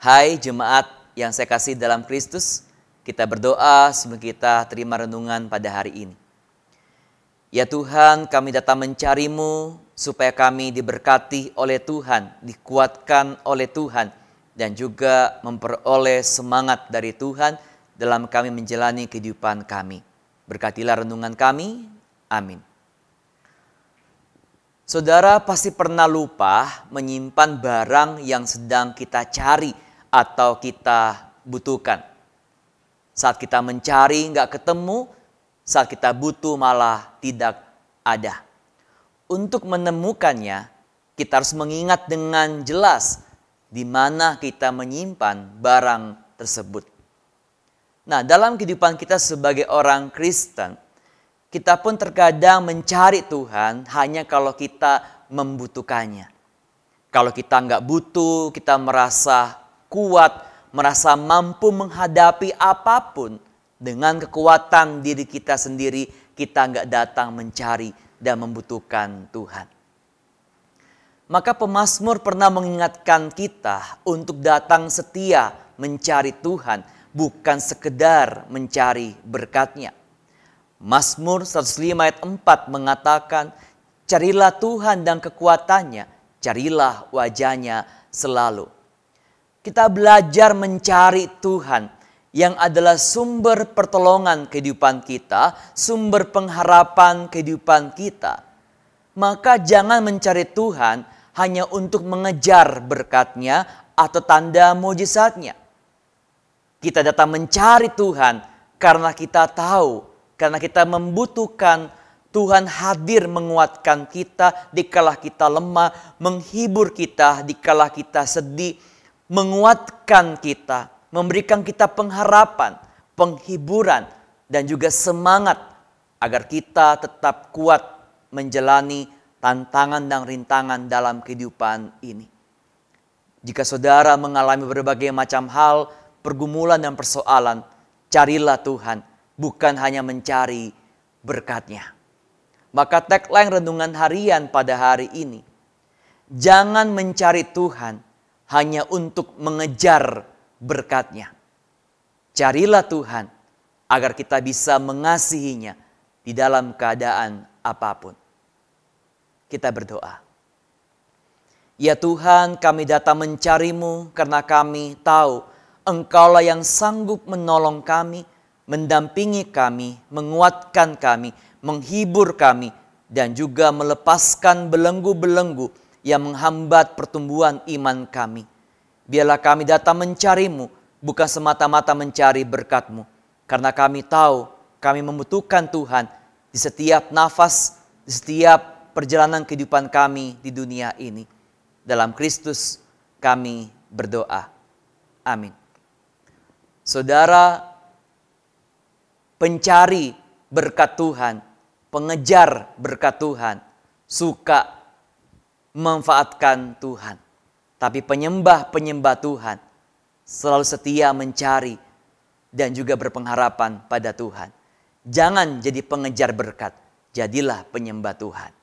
Hai jemaat yang saya kasih dalam Kristus, kita berdoa sebelum kita terima renungan pada hari ini. Ya Tuhan, kami datang mencarimu supaya kami diberkati oleh Tuhan, dikuatkan oleh Tuhan, dan juga memperoleh semangat dari Tuhan dalam kami menjalani kehidupan kami. Berkatilah renungan kami. Amin. Saudara pasti pernah lupa menyimpan barang yang sedang kita cari atau kita butuhkan. Saat kita mencari nggak ketemu, saat kita butuh malah tidak ada. Untuk menemukannya, kita harus mengingat dengan jelas di mana kita menyimpan barang tersebut. Nah, dalam kehidupan kita sebagai orang Kristen, kita pun terkadang mencari Tuhan hanya kalau kita membutuhkannya. Kalau kita nggak butuh, kita merasa kuat, merasa mampu menghadapi apapun dengan kekuatan diri kita sendiri, kita nggak datang mencari dan membutuhkan Tuhan. Maka pemazmur pernah mengingatkan kita untuk datang setia mencari Tuhan, bukan sekedar mencari berkatnya. Mazmur 105 ayat 4 mengatakan, Carilah Tuhan dan kekuatannya, carilah wajahnya selalu. Kita belajar mencari Tuhan yang adalah sumber pertolongan kehidupan kita, sumber pengharapan kehidupan kita. Maka jangan mencari Tuhan hanya untuk mengejar berkatnya atau tanda mujizatnya. Kita datang mencari Tuhan karena kita tahu, karena kita membutuhkan Tuhan hadir menguatkan kita dikala kita lemah, menghibur kita dikala kita sedih, menguatkan kita, memberikan kita pengharapan, penghiburan, dan juga semangat agar kita tetap kuat menjalani tantangan dan rintangan dalam kehidupan ini. Jika saudara mengalami berbagai macam hal, pergumulan dan persoalan, carilah Tuhan, bukan hanya mencari berkatnya. Maka tagline renungan harian pada hari ini, jangan mencari Tuhan, hanya untuk mengejar berkatnya. Carilah Tuhan agar kita bisa mengasihinya di dalam keadaan apapun. Kita berdoa. Ya Tuhan kami datang mencarimu karena kami tahu engkaulah yang sanggup menolong kami, mendampingi kami, menguatkan kami, menghibur kami, dan juga melepaskan belenggu-belenggu yang menghambat pertumbuhan iman kami. Biarlah kami datang mencarimu, bukan semata-mata mencari berkatmu. Karena kami tahu kami membutuhkan Tuhan di setiap nafas, di setiap perjalanan kehidupan kami di dunia ini. Dalam Kristus kami berdoa. Amin. Saudara pencari berkat Tuhan, pengejar berkat Tuhan, suka memanfaatkan Tuhan. Tapi penyembah-penyembah Tuhan selalu setia mencari dan juga berpengharapan pada Tuhan. Jangan jadi pengejar berkat, jadilah penyembah Tuhan.